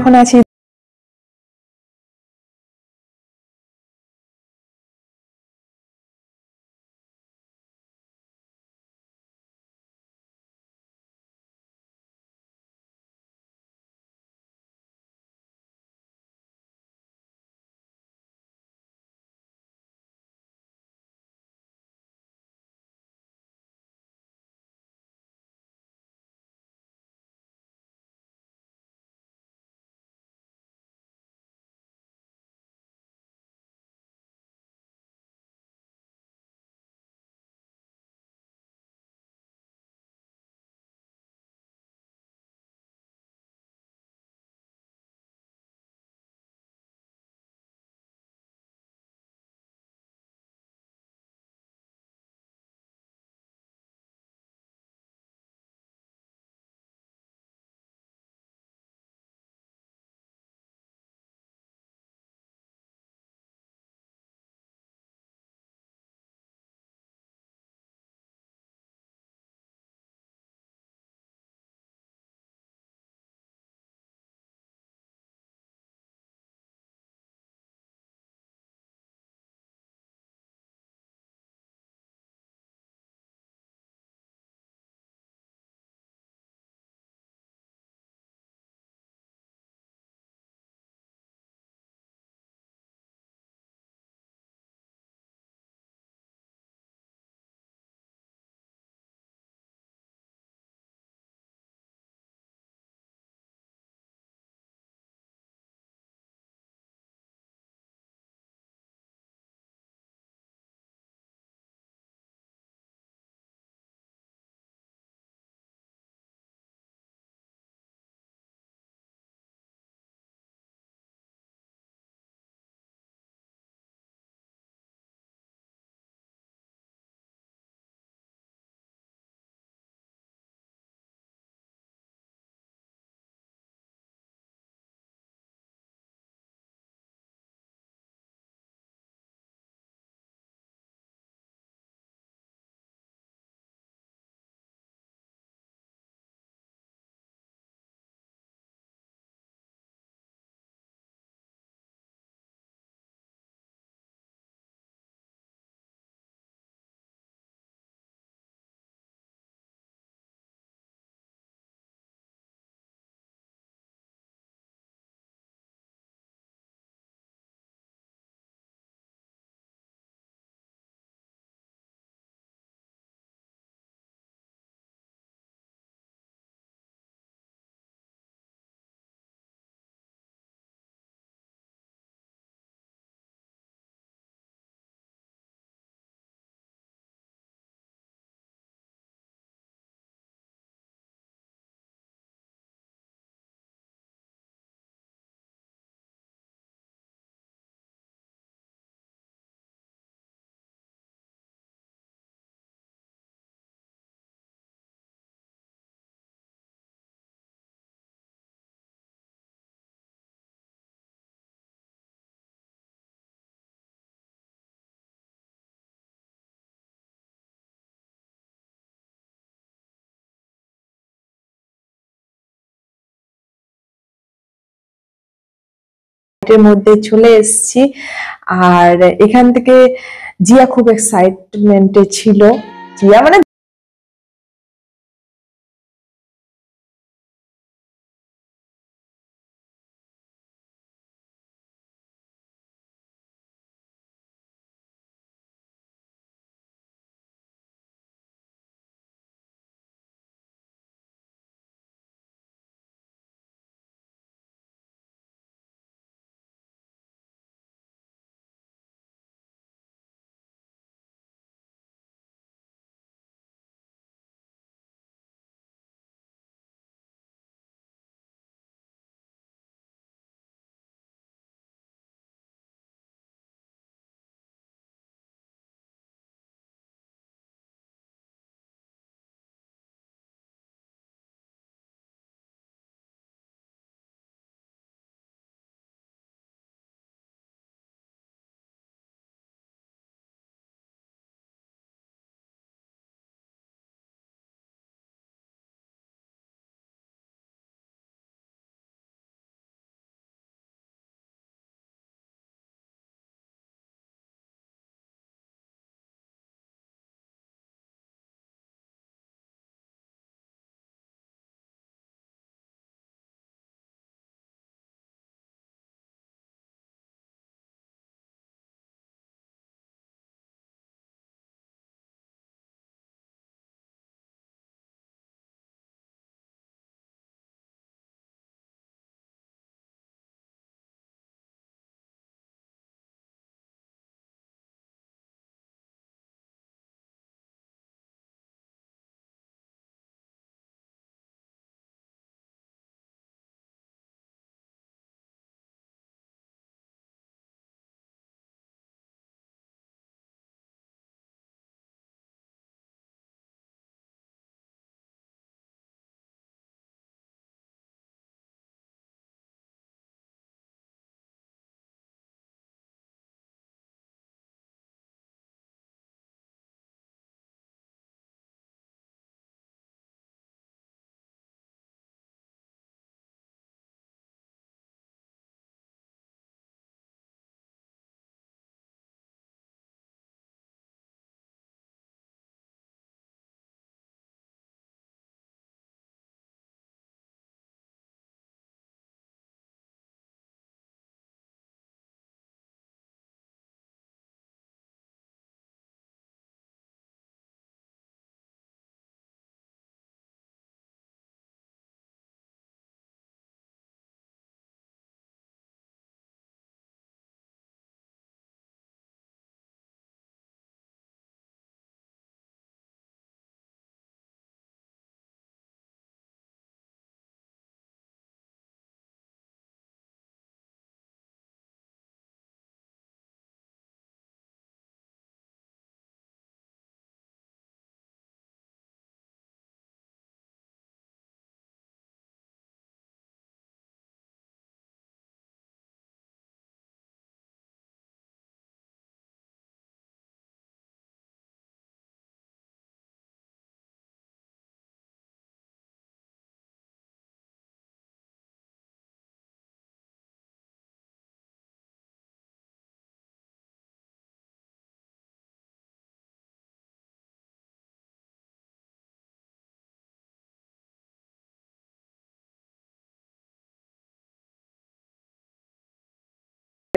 এখন আছি মধ্যে চলে এসছি আর এখান থেকে জিয়া খুব এক্সাইটমেন্টে ছিল জিয়া মানে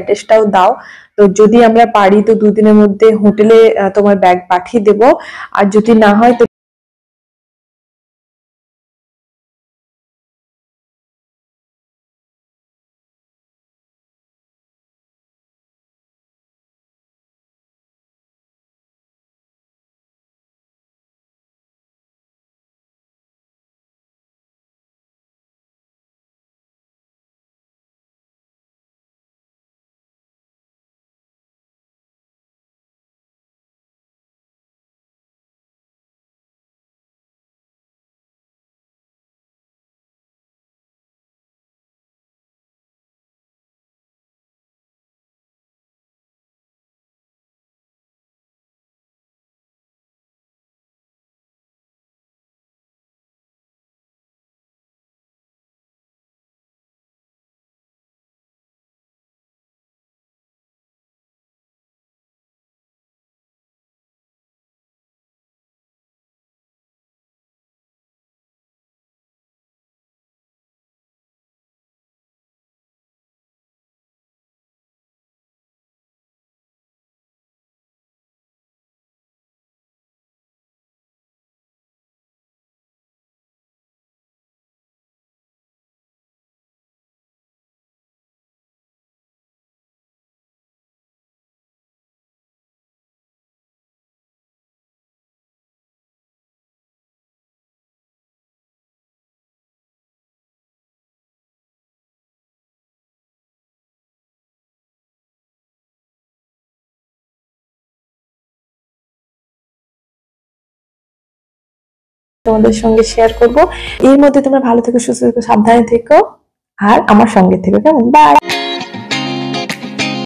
প্যাকেজটাও দাও তো যদি আমরা পারি তো দুদিনের মধ্যে হোটেলে তোমার ব্যাগ পাঠিয়ে দেব আর যদি না হয় তো তোমাদের সঙ্গে শেয়ার করব এর মধ্যে তোমরা ভালো থেকো সুস্থ থেকো সাবধানে থেকো আর আমার সঙ্গে থেকো কেমন বাই